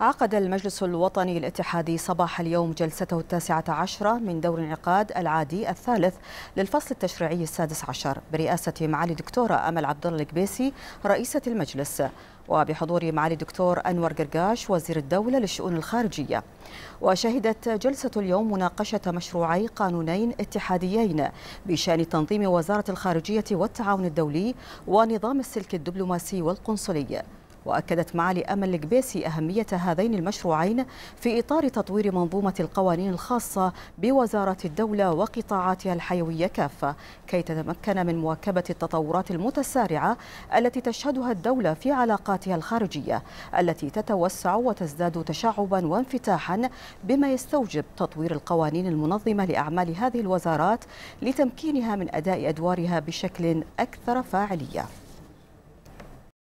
عقد المجلس الوطني الاتحادي صباح اليوم جلسته التاسعة عشرة من دور انعقاد العادي الثالث للفصل التشريعي السادس عشر برئاسة معالي الدكتورة أمل عبد الله القبيسي رئيسة المجلس وبحضور معالي الدكتور أنور قرقاش وزير الدولة للشؤون الخارجية وشهدت جلسة اليوم مناقشة مشروعي قانونين اتحاديين بشأن تنظيم وزارة الخارجية والتعاون الدولي ونظام السلك الدبلوماسي والقنصلي وأكدت معالي أمل القبيسي أهمية هذين المشروعين في إطار تطوير منظومة القوانين الخاصة بوزارة الدولة وقطاعاتها الحيوية كافة كي تتمكن من مواكبة التطورات المتسارعة التي تشهدها الدولة في علاقاتها الخارجية التي تتوسع وتزداد تشعبا وانفتاحا بما يستوجب تطوير القوانين المنظمة لأعمال هذه الوزارات لتمكينها من أداء أدوارها بشكل أكثر فاعلية